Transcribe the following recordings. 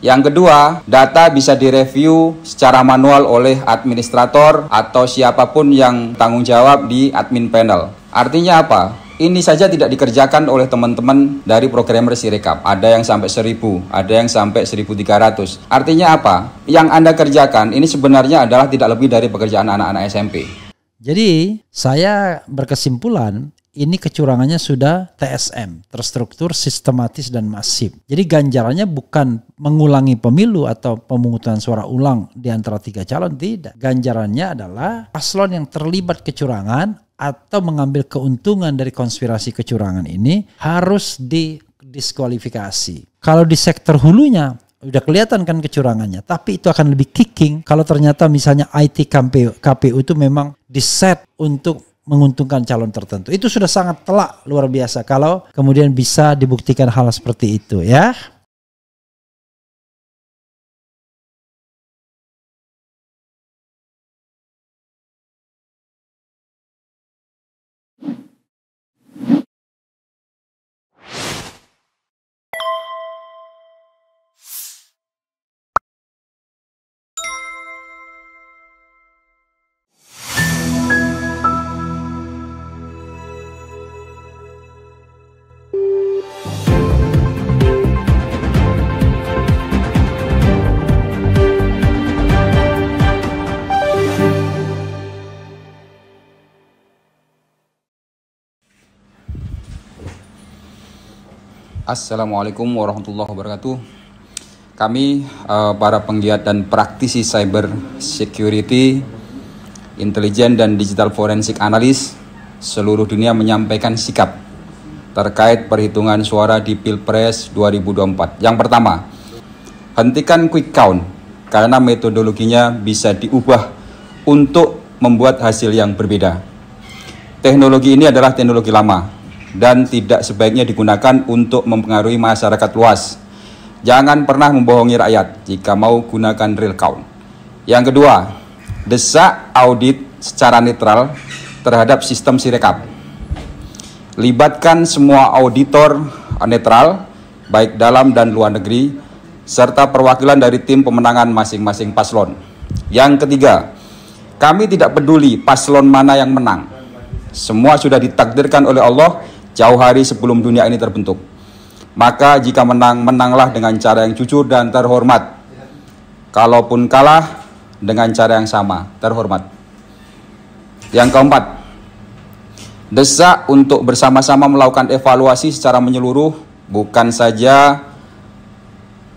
Yang kedua, data bisa direview secara manual oleh administrator atau siapapun yang tanggung jawab di admin panel. Artinya apa? Ini saja tidak dikerjakan oleh teman-teman dari programmer Sirekap. Ada yang sampai 1000, ada yang sampai 1300. Artinya apa? Yang Anda kerjakan ini sebenarnya adalah tidak lebih dari pekerjaan anak-anak SMP. Jadi, saya berkesimpulan ini kecurangannya sudah TSM, terstruktur, sistematis dan masif. Jadi ganjarannya bukan mengulangi pemilu atau pemungutan suara ulang di antara tiga calon tidak. Ganjarannya adalah paslon yang terlibat kecurangan atau mengambil keuntungan dari konspirasi kecurangan ini harus didiskualifikasi. Kalau di sektor hulunya udah kelihatan kan kecurangannya, tapi itu akan lebih kicking kalau ternyata misalnya IT KPU, KPU itu memang diset untuk menguntungkan calon tertentu. Itu sudah sangat telak luar biasa kalau kemudian bisa dibuktikan hal seperti itu ya. Assalamualaikum warahmatullahi wabarakatuh. Kami eh, para penggiat dan praktisi cyber security, intelijen dan digital forensik analis seluruh dunia menyampaikan sikap terkait perhitungan suara di Pilpres 2024. Yang pertama, hentikan quick count karena metodologinya bisa diubah untuk membuat hasil yang berbeda. Teknologi ini adalah teknologi lama dan tidak sebaiknya digunakan untuk mempengaruhi masyarakat luas. Jangan pernah membohongi rakyat jika mau gunakan real count. Yang kedua, desak audit secara netral terhadap sistem sirekap. Libatkan semua auditor netral, baik dalam dan luar negeri, serta perwakilan dari tim pemenangan masing-masing paslon. Yang ketiga, kami tidak peduli paslon mana yang menang. Semua sudah ditakdirkan oleh Allah jauh hari sebelum dunia ini terbentuk. Maka jika menang, menanglah dengan cara yang jujur dan terhormat. Kalaupun kalah, dengan cara yang sama, terhormat. Yang keempat, desak untuk bersama-sama melakukan evaluasi secara menyeluruh, bukan saja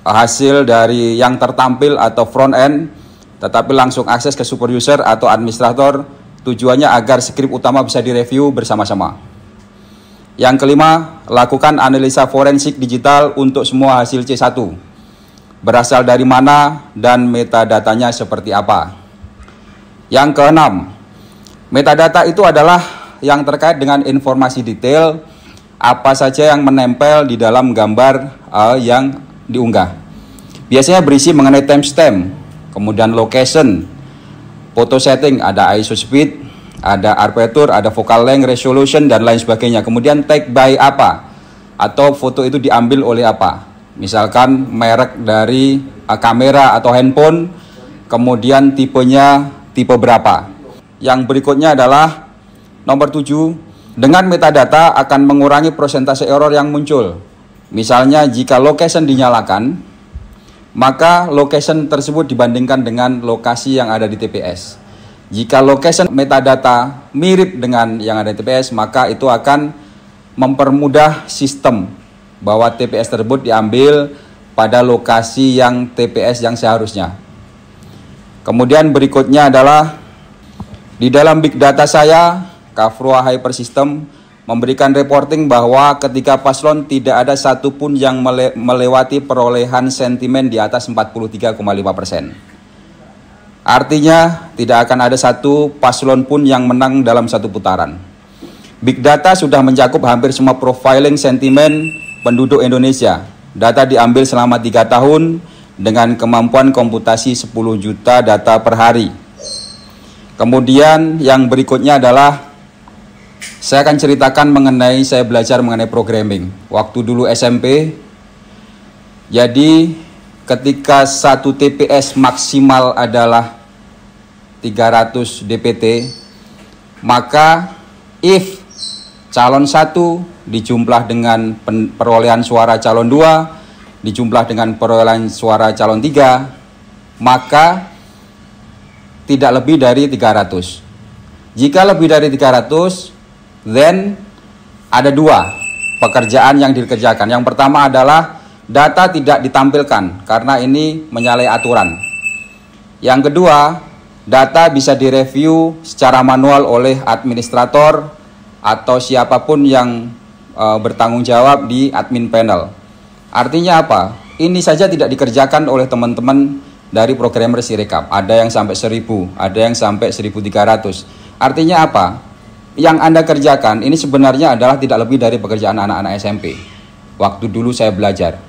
hasil dari yang tertampil atau front end, tetapi langsung akses ke super user atau administrator, tujuannya agar skrip utama bisa direview bersama-sama. Yang kelima, lakukan analisa forensik digital untuk semua hasil C1. Berasal dari mana dan metadatanya seperti apa. Yang keenam, metadata itu adalah yang terkait dengan informasi detail apa saja yang menempel di dalam gambar uh, yang diunggah. Biasanya berisi mengenai timestamp, kemudian location, foto setting, ada ISO speed, ada arpetur, ada vocal length, resolution dan lain sebagainya. Kemudian take by apa? Atau foto itu diambil oleh apa? Misalkan merek dari uh, kamera atau handphone, kemudian tipenya tipe berapa. Yang berikutnya adalah nomor 7, dengan metadata akan mengurangi persentase error yang muncul. Misalnya jika location dinyalakan, maka location tersebut dibandingkan dengan lokasi yang ada di TPS. Jika location metadata mirip dengan yang ada di TPS, maka itu akan mempermudah sistem bahwa TPS tersebut diambil pada lokasi yang TPS yang seharusnya. Kemudian berikutnya adalah di dalam big data saya, Kafrua Hyper System memberikan reporting bahwa ketika paslon tidak ada satupun yang melewati perolehan sentimen di atas 43,5 persen. Artinya tidak akan ada satu paslon pun yang menang dalam satu putaran. Big data sudah mencakup hampir semua profiling sentimen penduduk Indonesia. Data diambil selama tiga tahun dengan kemampuan komputasi 10 juta data per hari. Kemudian yang berikutnya adalah saya akan ceritakan mengenai saya belajar mengenai programming waktu dulu SMP. Jadi ketika satu TPS maksimal adalah 300 DPT, maka if calon 1 dijumlah dengan perolehan suara calon 2 dijumlah dengan perolehan suara calon 3 maka tidak lebih dari 300 jika lebih dari 300 then ada dua pekerjaan yang dikerjakan yang pertama adalah Data tidak ditampilkan karena ini menyalahi aturan. Yang kedua, data bisa direview secara manual oleh administrator atau siapapun yang e, bertanggung jawab di admin panel. Artinya apa? Ini saja tidak dikerjakan oleh teman-teman dari programmer Sirekap. Ada yang sampai 1000, ada yang sampai 1300. Artinya apa? Yang Anda kerjakan ini sebenarnya adalah tidak lebih dari pekerjaan anak-anak SMP. Waktu dulu saya belajar,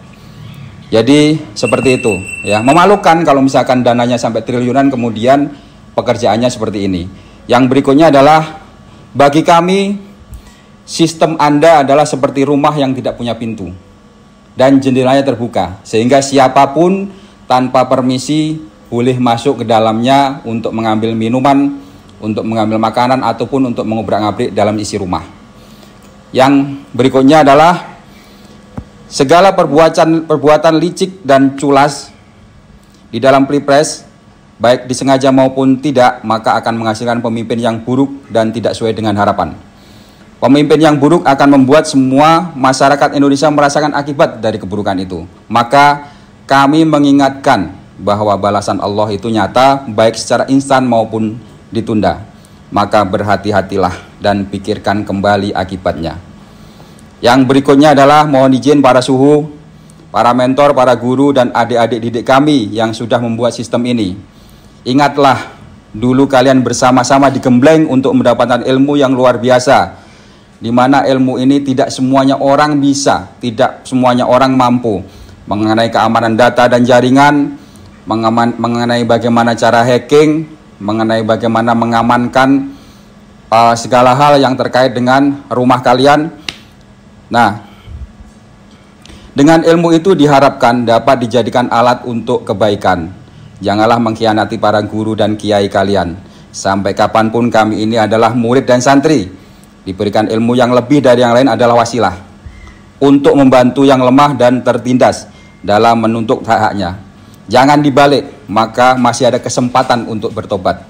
jadi seperti itu ya. Memalukan kalau misalkan dananya sampai triliunan kemudian pekerjaannya seperti ini. Yang berikutnya adalah bagi kami sistem Anda adalah seperti rumah yang tidak punya pintu dan jendelanya terbuka sehingga siapapun tanpa permisi boleh masuk ke dalamnya untuk mengambil minuman, untuk mengambil makanan ataupun untuk mengobrak-abrik dalam isi rumah. Yang berikutnya adalah Segala perbuatan perbuatan licik dan culas di dalam pilpres baik disengaja maupun tidak maka akan menghasilkan pemimpin yang buruk dan tidak sesuai dengan harapan. Pemimpin yang buruk akan membuat semua masyarakat Indonesia merasakan akibat dari keburukan itu. Maka kami mengingatkan bahwa balasan Allah itu nyata baik secara instan maupun ditunda. Maka berhati-hatilah dan pikirkan kembali akibatnya. Yang berikutnya adalah mohon izin para suhu, para mentor, para guru, dan adik-adik didik kami yang sudah membuat sistem ini. Ingatlah, dulu kalian bersama-sama digembleng untuk mendapatkan ilmu yang luar biasa, di mana ilmu ini tidak semuanya orang bisa, tidak semuanya orang mampu. Mengenai keamanan data dan jaringan, mengenai bagaimana cara hacking, mengenai bagaimana mengamankan uh, segala hal yang terkait dengan rumah kalian, Nah, dengan ilmu itu diharapkan dapat dijadikan alat untuk kebaikan. Janganlah mengkhianati para guru dan kiai kalian. Sampai kapanpun kami ini adalah murid dan santri. Diberikan ilmu yang lebih dari yang lain adalah wasilah. Untuk membantu yang lemah dan tertindas dalam menuntut hak-haknya. Jangan dibalik, maka masih ada kesempatan untuk bertobat.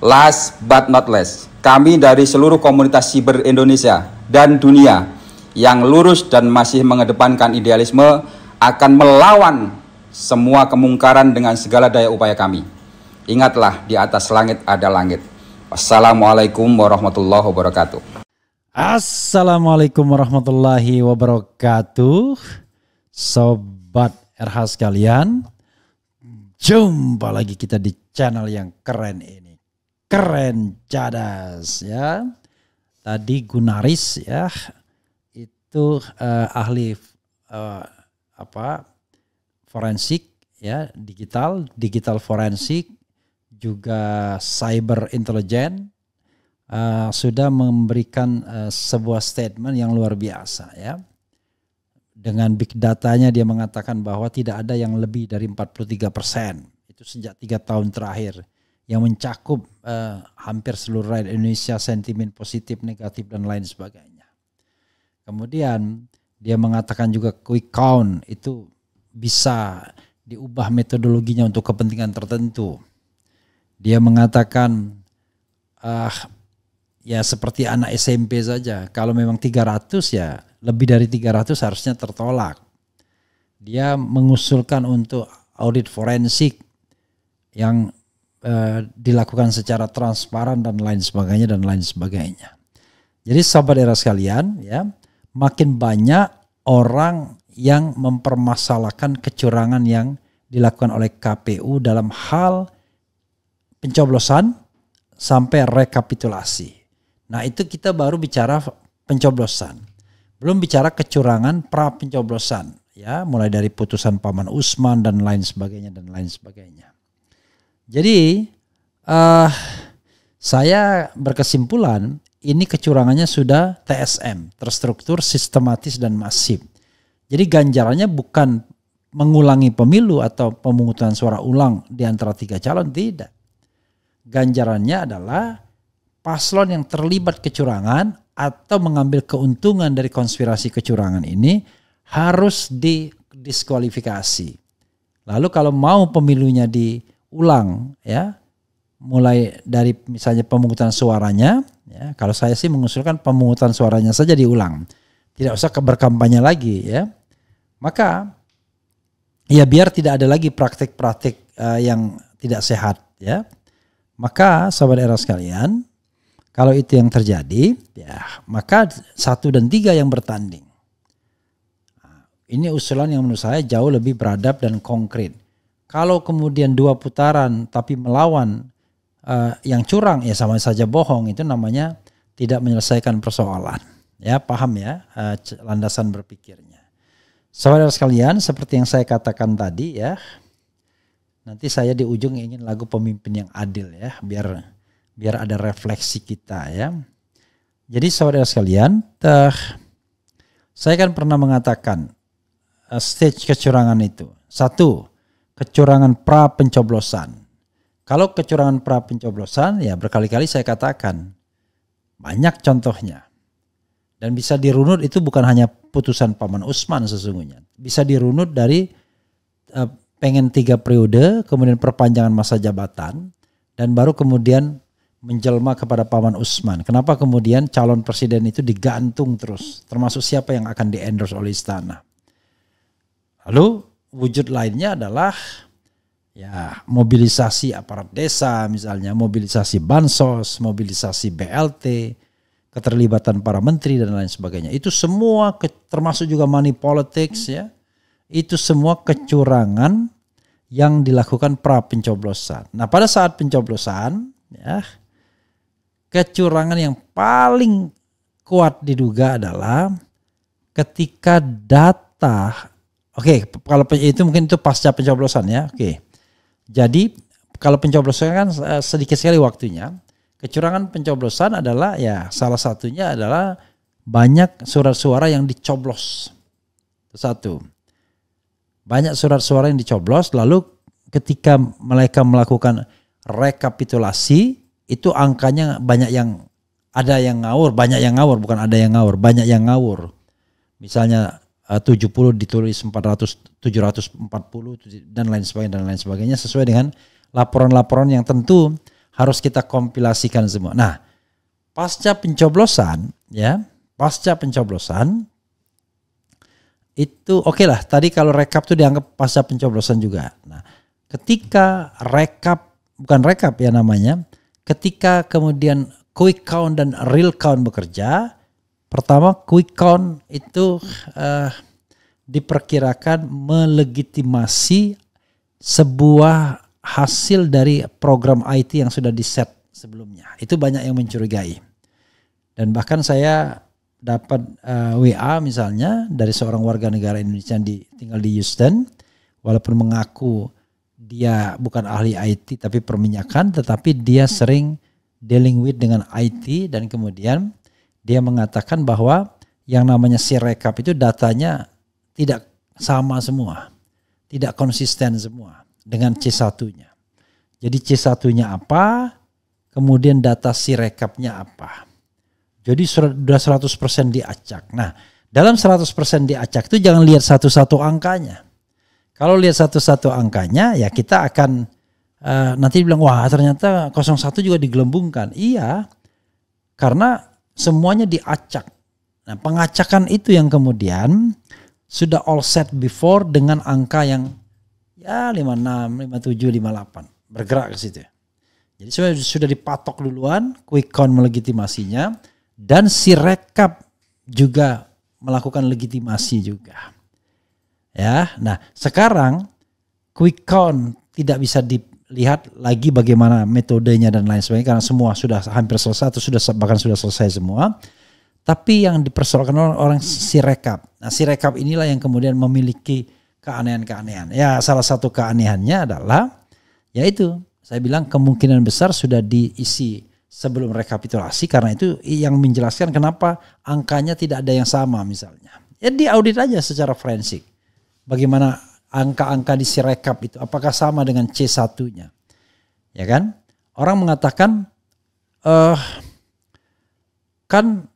Last but not least, kami dari seluruh komunitas siber Indonesia dan dunia yang lurus dan masih mengedepankan idealisme akan melawan semua kemungkaran dengan segala daya upaya kami. Ingatlah, di atas langit ada langit. Assalamualaikum warahmatullahi wabarakatuh. Assalamualaikum warahmatullahi wabarakatuh. Sobat RH sekalian, jumpa lagi kita di channel yang keren ini. Keren cadas ya. Tadi Gunaris ya itu uh, ahli uh, apa forensik ya digital digital forensik juga cyber intelijen uh, eh, sudah memberikan uh, sebuah statement yang luar biasa ya dengan big datanya dia mengatakan bahwa tidak ada yang lebih dari 43 persen itu sejak tiga tahun terakhir yang mencakup uh, hampir seluruh rakyat Indonesia sentimen positif negatif dan lain sebagainya Kemudian dia mengatakan juga quick count itu bisa diubah metodologinya untuk kepentingan tertentu. Dia mengatakan ah ya seperti anak SMP saja, kalau memang 300 ya lebih dari 300 harusnya tertolak. Dia mengusulkan untuk audit forensik yang uh, dilakukan secara transparan dan lain sebagainya dan lain sebagainya. Jadi sahabat era sekalian ya, makin banyak orang yang mempermasalahkan kecurangan yang dilakukan oleh KPU dalam hal pencoblosan sampai rekapitulasi. Nah, itu kita baru bicara pencoblosan. Belum bicara kecurangan pra pencoblosan ya, mulai dari putusan Paman Usman dan lain sebagainya dan lain sebagainya. Jadi, uh, saya berkesimpulan ini kecurangannya sudah TSM, terstruktur, sistematis dan masif. Jadi ganjarannya bukan mengulangi pemilu atau pemungutan suara ulang di antara tiga calon tidak. Ganjarannya adalah paslon yang terlibat kecurangan atau mengambil keuntungan dari konspirasi kecurangan ini harus didiskualifikasi. Lalu kalau mau pemilunya diulang ya mulai dari misalnya pemungutan suaranya ya kalau saya sih mengusulkan pemungutan suaranya saja diulang tidak usah berkampanye lagi ya maka ya biar tidak ada lagi praktik-praktik uh, yang tidak sehat ya maka sahabat era sekalian kalau itu yang terjadi ya maka satu dan tiga yang bertanding nah, ini usulan yang menurut saya jauh lebih beradab dan konkret kalau kemudian dua putaran tapi melawan Eh, yang curang ya sama saja bohong itu namanya tidak menyelesaikan persoalan. Ya, paham ya uh, landasan berpikirnya. Saudara sekalian, seperti yang saya katakan tadi ya, nanti saya di ujung ingin lagu pemimpin yang adil ya, biar biar ada refleksi kita ya. Jadi saudara sekalian, teh saya kan pernah mengatakan uh, stage kecurangan itu. Satu, kecurangan pra pencoblosan. Kalau kecurangan pra pencoblosan ya berkali-kali saya katakan banyak contohnya. Dan bisa dirunut itu bukan hanya putusan Paman Usman sesungguhnya. Bisa dirunut dari uh, pengen tiga periode, kemudian perpanjangan masa jabatan, dan baru kemudian menjelma kepada Paman Usman. Kenapa kemudian calon presiden itu digantung terus, termasuk siapa yang akan diendorse oleh istana. Lalu wujud lainnya adalah ya mobilisasi aparat desa misalnya, mobilisasi bansos, mobilisasi BLT, keterlibatan para menteri dan lain sebagainya. Itu semua ke, termasuk juga money politics ya. Itu semua kecurangan yang dilakukan pra pencoblosan. Nah, pada saat pencoblosan ya kecurangan yang paling kuat diduga adalah ketika data oke okay, kalau itu mungkin itu pasca pencoblosan ya oke okay jadi kalau pencoblosan kan eh, sedikit sekali waktunya. Kecurangan pencoblosan adalah ya salah satunya adalah banyak surat suara yang dicoblos. Satu. Banyak surat suara yang dicoblos lalu ketika mereka melakukan rekapitulasi itu angkanya banyak yang ada yang ngawur, banyak yang ngawur bukan ada yang ngawur, banyak yang ngawur. Misalnya Eh, tujuh 70 ditulis 400 740 dan lain sebagainya dan lain sebagainya sesuai dengan laporan-laporan yang tentu harus kita kompilasikan semua. Nah, pasca pencoblosan ya, pasca pencoblosan itu oke okay lah tadi kalau rekap tuh dianggap pasca pencoblosan juga. Nah, ketika rekap bukan rekap ya namanya, ketika kemudian quick count dan real count bekerja, Pertama, quick count itu uh, diperkirakan melegitimasi sebuah hasil dari program IT yang sudah di set sebelumnya. Itu banyak yang mencurigai. Dan bahkan saya dapat uh, eh, WA misalnya dari seorang warga negara Indonesia yang di, tinggal di Houston, walaupun mengaku dia bukan ahli IT tapi perminyakan, tetapi dia sering dealing with dengan IT dan kemudian dia mengatakan bahwa yang namanya sirekap itu datanya tidak sama semua, tidak konsisten semua dengan C1-nya. Jadi C1-nya apa, kemudian data sirekapnya apa. Jadi sudah 100% diacak. Nah, dalam 100% diacak itu jangan lihat satu-satu angkanya. Kalau lihat satu-satu angkanya ya kita akan uh, nanti bilang wah ternyata 01 juga digelembungkan. Iya. Karena semuanya diacak. Nah, pengacakan itu yang kemudian sudah all set before dengan angka yang ya 56, 57, 58 bergerak ke situ. Jadi sudah sudah dipatok duluan quick count melegitimasinya dan si rekap juga melakukan legitimasi juga. Ya, nah sekarang quick count tidak bisa di, lihat lagi bagaimana metodenya dan lain sebagainya karena semua sudah hampir selesai atau sudah bahkan sudah selesai semua. Tapi yang dipersoalkan orang, orang si rekap. Nah, si rekap inilah yang kemudian memiliki keanehan-keanehan. Ya, salah satu keanehannya adalah yaitu saya bilang kemungkinan besar sudah diisi sebelum rekapitulasi karena itu yang menjelaskan kenapa angkanya tidak ada yang sama misalnya. Ya di audit aja secara forensik. Bagaimana angka-angka di Sirekap itu apakah sama dengan C1-nya? Ya kan? Orang mengatakan uh, kan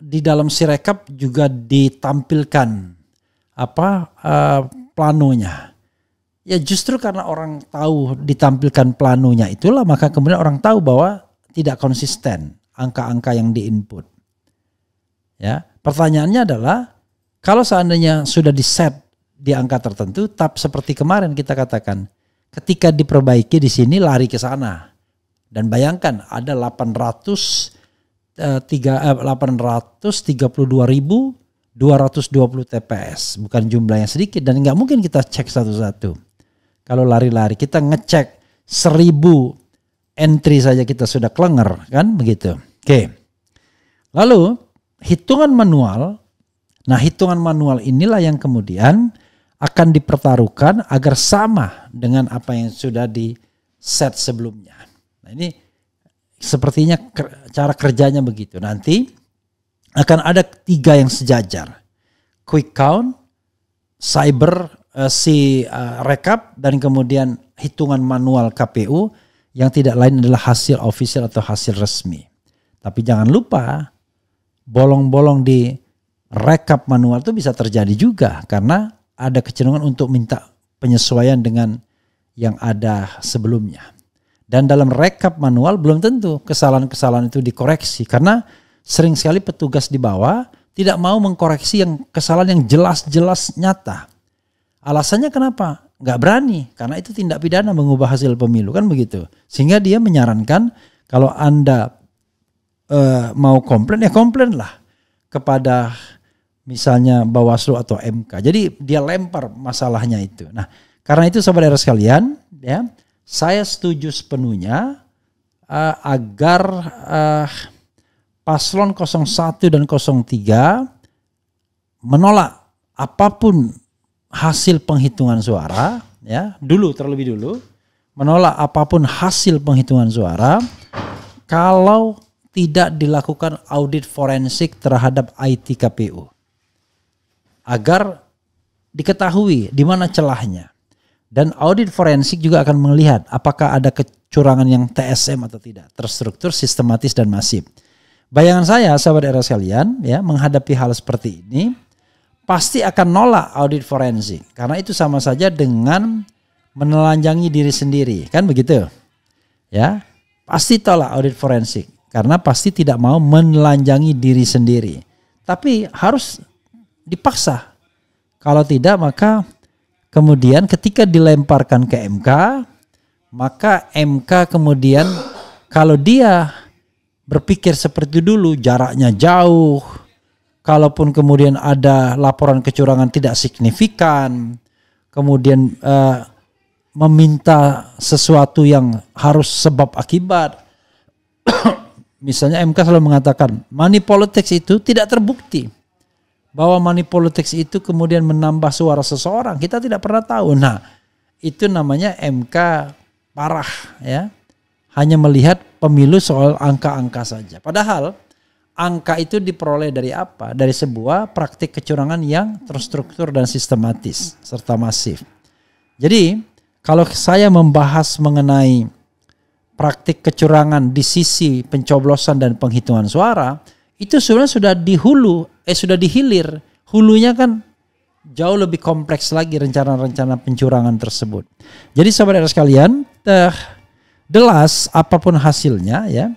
di dalam Sirekap juga ditampilkan apa uh, planonya. Ya justru karena orang tahu ditampilkan planonya itulah maka kemudian orang tahu bahwa tidak konsisten angka-angka yang diinput. Ya, pertanyaannya adalah kalau seandainya sudah di set di angka tertentu, tap seperti kemarin kita katakan, ketika diperbaiki di sini lari ke sana. Dan bayangkan ada 800 eh, 3 eh, 832.220 TPS, bukan jumlah yang sedikit dan nggak mungkin kita cek satu-satu. Kalau lari-lari kita ngecek seribu entry saja kita sudah kelenger kan begitu. Oke. Lalu hitungan manual Nah, hitungan manual inilah yang kemudian akan dipertaruhkan agar sama dengan apa yang sudah di set sebelumnya. Nah, ini sepertinya cara kerjanya begitu. Nanti akan ada tiga yang sejajar. Quick count, cyber uh, si uh, rekap dan kemudian hitungan manual KPU yang tidak lain adalah hasil official atau hasil resmi. Tapi jangan lupa bolong-bolong di rekap manual itu bisa terjadi juga karena ada kecenderungan untuk minta penyesuaian dengan yang ada sebelumnya. Dan dalam rekap manual belum tentu kesalahan-kesalahan itu dikoreksi karena sering sekali petugas di bawah tidak mau mengkoreksi yang kesalahan yang jelas-jelas nyata. Alasannya kenapa? Nggak berani karena itu tindak pidana mengubah hasil pemilu kan begitu. Sehingga dia menyarankan kalau anda uh, mau komplain ya komplain lah kepada misalnya Bawaslu atau MK. Jadi dia lempar masalahnya itu. Nah, karena itu saudara sekalian, ya, saya setuju sepenuhnya uh, agar uh, paslon 01 dan 03 menolak apapun hasil penghitungan suara, ya, dulu terlebih dulu menolak apapun hasil penghitungan suara kalau tidak dilakukan audit forensik terhadap IT KPU agar diketahui di mana celahnya. Dan audit forensik juga akan melihat apakah ada kecurangan yang TSM atau tidak, terstruktur, sistematis dan masif. Bayangan saya, sahabat era sekalian, ya menghadapi hal seperti ini pasti akan nolak audit forensik karena itu sama saja dengan menelanjangi diri sendiri, kan begitu? Ya, pasti tolak audit forensik karena pasti tidak mau menelanjangi diri sendiri. Tapi harus dipaksa. Kalau tidak maka kemudian ketika dilemparkan ke MK, maka MK kemudian kalau dia berpikir seperti dulu jaraknya jauh, kalaupun kemudian ada laporan kecurangan tidak signifikan, kemudian eh, meminta sesuatu yang harus sebab akibat. Misalnya MK selalu mengatakan money politics itu tidak terbukti bahwa money politics itu kemudian menambah suara seseorang kita tidak pernah tahu nah itu namanya MK parah ya hanya melihat pemilu soal angka-angka saja padahal angka itu diperoleh dari apa? Dari sebuah praktik kecurangan yang terstruktur dan sistematis serta masif. Jadi, kalau saya membahas mengenai praktik kecurangan di sisi pencoblosan dan penghitungan suara, itu sebenarnya sudah di hulu eh sudah dihilir, hulunya kan jauh lebih kompleks lagi rencana-rencana pencurangan tersebut. Jadi sahabat sekalian, eh, delas apapun hasilnya ya,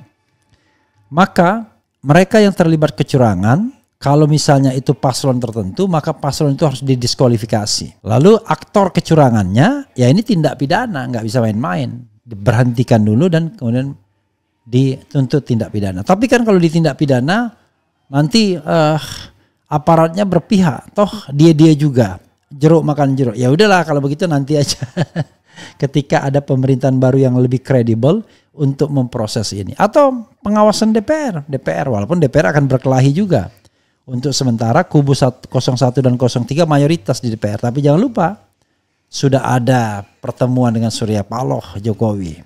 maka mereka yang terlibat kecurangan kalau misalnya itu paslon tertentu, maka paslon itu harus didiskualifikasi. Lalu aktor kecurangannya, ya ini tindak pidana, nggak bisa main-main. diberhentikan dulu dan kemudian dituntut tindak pidana. Tapi kan kalau ditindak pidana, nanti uh, aparatnya berpihak toh dia dia juga jeruk makan jeruk ya udahlah kalau begitu nanti aja ketika ada pemerintahan baru yang lebih kredibel untuk memproses ini atau pengawasan DPR DPR walaupun DPR akan berkelahi juga untuk sementara kubu 01 dan 03 mayoritas di DPR tapi jangan lupa sudah ada pertemuan dengan Surya Paloh Jokowi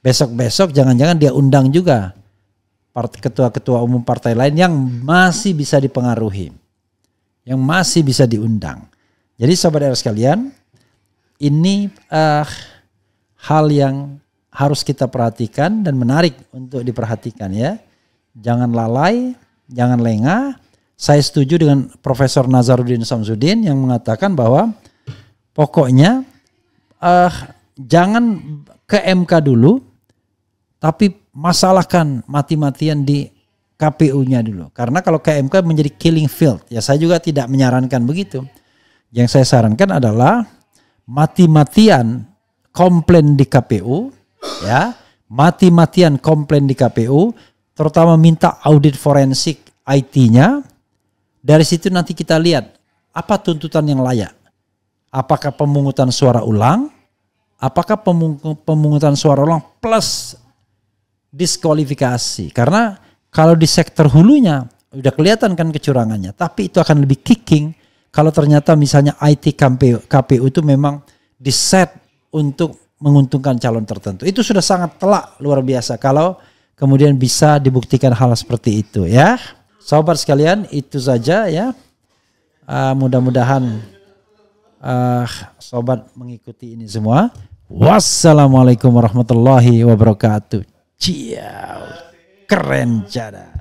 besok-besok jangan-jangan dia undang juga ketua-ketua umum partai lain yang masih bisa dipengaruhi, yang masih bisa diundang. Jadi sobat era sekalian, ini uh, hal yang harus kita perhatikan dan menarik untuk diperhatikan ya. Jangan lalai, jangan lengah. Saya setuju dengan Profesor Nazaruddin Samsudin yang mengatakan bahwa pokoknya uh, jangan ke MK dulu, tapi masalahkan mati-matian di KPU-nya dulu. Karena kalau KMK menjadi killing field, ya saya juga tidak menyarankan begitu. Yang saya sarankan adalah mati-matian komplain di KPU, ya, mati-matian komplain di KPU, terutama minta audit forensik IT-nya. Dari situ nanti kita lihat apa tuntutan yang layak. Apakah pemungutan suara ulang? Apakah pemungutan suara ulang plus diskualifikasi karena kalau di sektor hulunya udah kelihatan kan kecurangannya tapi itu akan lebih kicking kalau ternyata misalnya IT KPU, KPU itu memang diset untuk menguntungkan calon tertentu itu sudah sangat telak luar biasa kalau kemudian bisa dibuktikan hal seperti itu ya sobat sekalian itu saja ya uh, mudah-mudahan uh, sobat mengikuti ini semua Wassalamualaikum warahmatullahi wabarakatuh. Ciao. Keren cara.